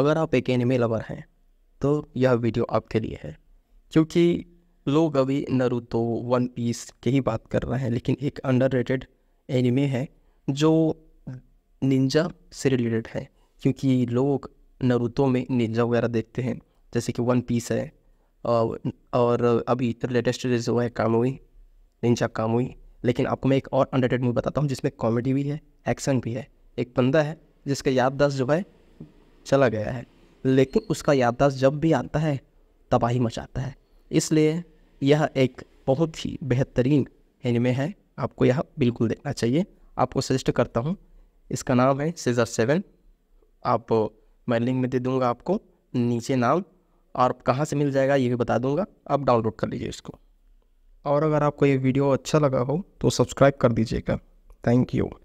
अगर आप एक एनिमे लवर हैं तो यह वीडियो आपके लिए है क्योंकि लोग अभी नरुतो वन पीस की ही बात कर रहे हैं लेकिन एक रेटेड एनिमे है जो निंजा से रिलेटेड है क्योंकि लोग नरुतो में निंजा वगैरह देखते हैं जैसे कि वन पीस है और अभी लेटेस्ट वो तो है कामुई निंजा कामुई लेकिन आपको मैं एक और रेटेड मूवी बताता हूँ जिसमें कॉमेडी भी है एक्शन भी है एक बंदा है जिसका याददाश्त जो है चला गया है लेकिन उसका याददाश्त जब भी आता है तबाही मचाता है इसलिए यह एक बहुत ही बेहतरीन एनिमे है आपको यह बिल्कुल देखना चाहिए आपको सजेस्ट करता हूँ इसका नाम है सीजर सेवन आप मैं लिंक में दे दूँगा आपको नीचे नाम और कहाँ से मिल जाएगा ये भी बता दूँगा आप डाउनलोड कर लीजिए इसको और अगर आपको ये वीडियो अच्छा लगा हो तो सब्सक्राइब कर दीजिएगा थैंक यू